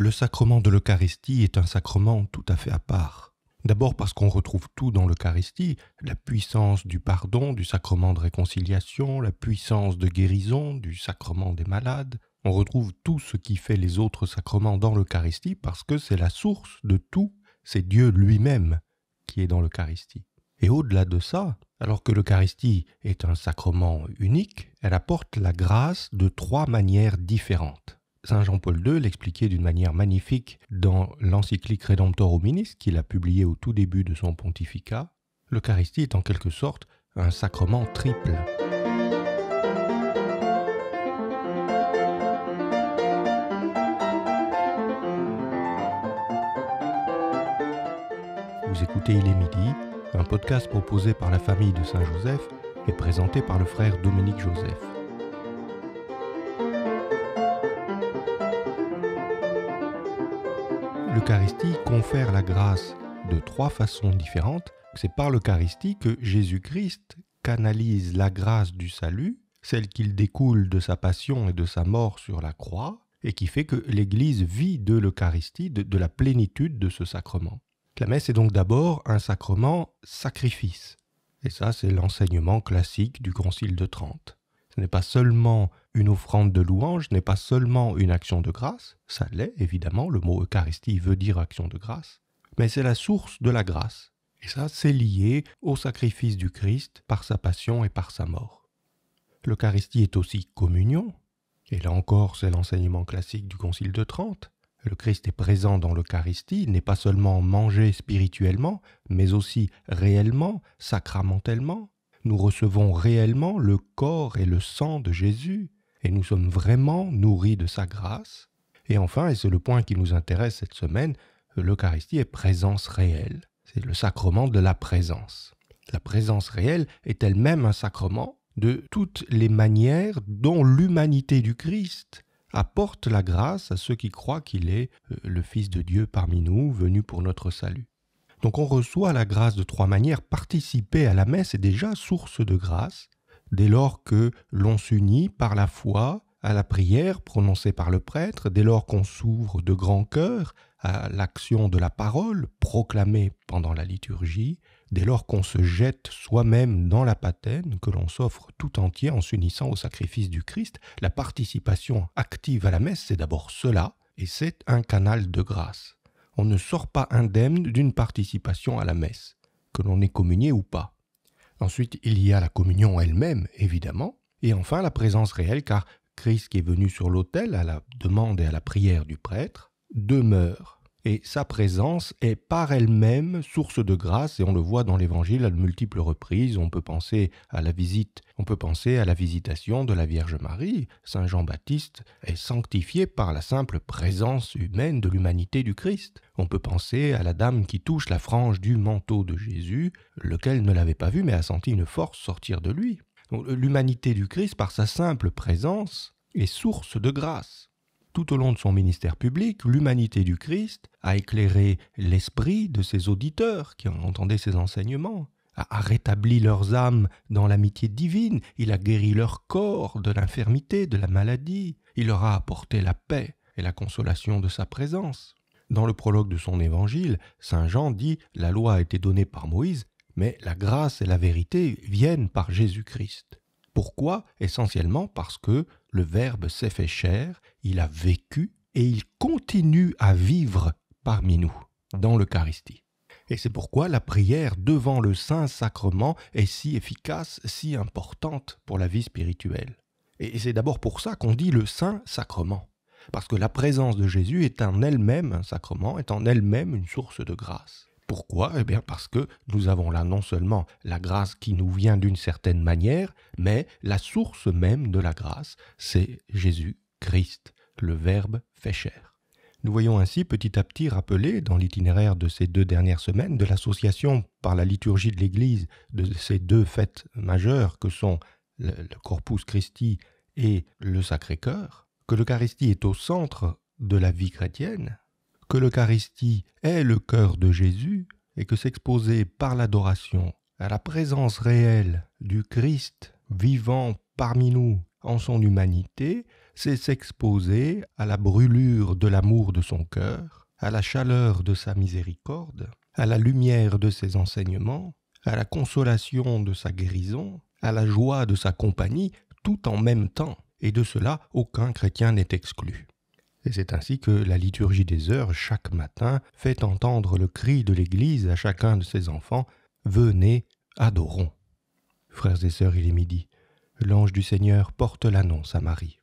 le sacrement de l'Eucharistie est un sacrement tout à fait à part. D'abord parce qu'on retrouve tout dans l'Eucharistie, la puissance du pardon, du sacrement de réconciliation, la puissance de guérison, du sacrement des malades. On retrouve tout ce qui fait les autres sacrements dans l'Eucharistie parce que c'est la source de tout, c'est Dieu lui-même qui est dans l'Eucharistie. Et au-delà de ça, alors que l'Eucharistie est un sacrement unique, elle apporte la grâce de trois manières différentes. Saint Jean-Paul II l'expliquait d'une manière magnifique dans l'encyclique Redemptor Hominis qu'il a publié au tout début de son pontificat. L'Eucharistie est en quelque sorte un sacrement triple. Vous écoutez Il est midi, un podcast proposé par la famille de Saint-Joseph et présenté par le frère Dominique Joseph. l'Eucharistie confère la grâce de trois façons différentes. C'est par l'Eucharistie que Jésus-Christ canalise la grâce du salut, celle qu'il découle de sa passion et de sa mort sur la croix, et qui fait que l'Église vit de l'Eucharistie, de, de, la plénitude de ce sacrement. La messe est donc d'abord un sacrement sacrifice. Et ça, c'est l'enseignement classique du Concile de Trente n'est pas seulement une offrande de louange, n'est pas seulement une action de grâce, ça l'est évidemment, le mot Eucharistie veut dire action de grâce, mais c'est la source de la grâce. Et ça, c'est lié au sacrifice du Christ par sa passion et par sa mort. L'Eucharistie est aussi communion, et là encore, c'est l'enseignement classique du Concile de Trente. Le Christ est présent dans l'Eucharistie, n'est pas seulement mangé spirituellement, mais aussi réellement, sacramentellement, nous recevons réellement le corps et le sang de Jésus, et nous sommes vraiment nourris de sa grâce. Et enfin, et c'est le point qui nous intéresse cette semaine, l'Eucharistie est présence réelle. C'est le sacrement de la présence. La présence réelle est elle-même un sacrement de toutes les manières dont l'humanité du Christ apporte la grâce à ceux qui croient qu'il est euh, le Fils de Dieu parmi nous, venu pour notre salut. Donc on reçoit la grâce de trois manières. Participer à la messe est déjà source de grâce, dès lors que l'on s'unit par la foi à la prière prononcée par le prêtre, dès lors qu'on s'ouvre de grand cœur à l'action de la parole proclamée pendant la liturgie, dès lors qu'on se jette soi-même dans la patène, que l'on s'offre tout entier en s'unissant au sacrifice du Christ, la participation active à la messe, c'est d'abord cela, et c'est un canal de grâce on ne sort pas indemne d'une participation à la messe, que l'on ait communié ou pas. Ensuite, il y a la communion elle-même, évidemment, et enfin la présence réelle, car Christ qui est venu sur l'autel à la demande et à la prière du prêtre demeure et sa présence est par elle-même source de grâce et on le voit dans l'évangile à de multiples reprises, on peut penser à la visite, on peut penser à la visitation de la Vierge Marie, Saint Jean-Baptiste est sanctifié par la simple présence humaine de l'humanité du Christ. On peut penser à la dame qui touche la frange du manteau de Jésus, lequel ne l'avait pas vu mais a senti une force sortir de lui. L'humanité du Christ par sa simple présence est source de grâce. Tout au long de son ministère public, l'humanité du Christ a éclairé l'esprit de ses auditeurs qui en entendaient ses enseignements, a rétabli leurs âmes dans l'amitié divine, il a guéri leur corps de l'infirmité, de la maladie, il leur a apporté la paix et la consolation de sa présence. Dans le prologue de son évangile, Saint Jean dit La loi a été donnée par Moïse, mais la grâce et la vérité viennent par Jésus-Christ. Pourquoi Essentiellement parce que le Verbe s'est fait chair, il a vécu et il continue à vivre parmi nous dans l'Eucharistie. Et c'est pourquoi la prière devant le Saint-Sacrement est si efficace, si importante pour la vie spirituelle. Et c'est d'abord pour ça qu'on dit le Saint-Sacrement. Parce que la présence de Jésus est en elle-même un sacrement, est en elle-même une source de grâce. Pourquoi Eh bien parce que nous avons là non seulement la grâce qui nous vient d'une certaine manière, mais la source même de la grâce, c'est Jésus-Christ, le Verbe fait chair. Nous voyons ainsi petit à petit rappelé dans l'itinéraire de ces deux dernières semaines de l'association par la liturgie de l'Église de ces deux fêtes majeures que sont le Corpus Christi et le Sacré-Cœur, que l'Eucharistie est au centre de la vie chrétienne que l'Eucharistie est le cœur de Jésus et que s'exposer par l'adoration à la présence réelle du Christ vivant parmi nous en son humanité, c'est s'exposer à la brûlure de l'amour de son cœur, à la chaleur de sa miséricorde, à la lumière de ses enseignements, à la consolation de sa guérison, à la joie de sa compagnie, tout en même temps, et de cela aucun chrétien n'est exclu. Et c'est ainsi que la liturgie des heures, chaque matin, fait entendre le cri de l'Église à chacun de ses enfants Venez, adorons. Frères et sœurs, il est midi. L'ange du Seigneur porte l'annonce à Marie.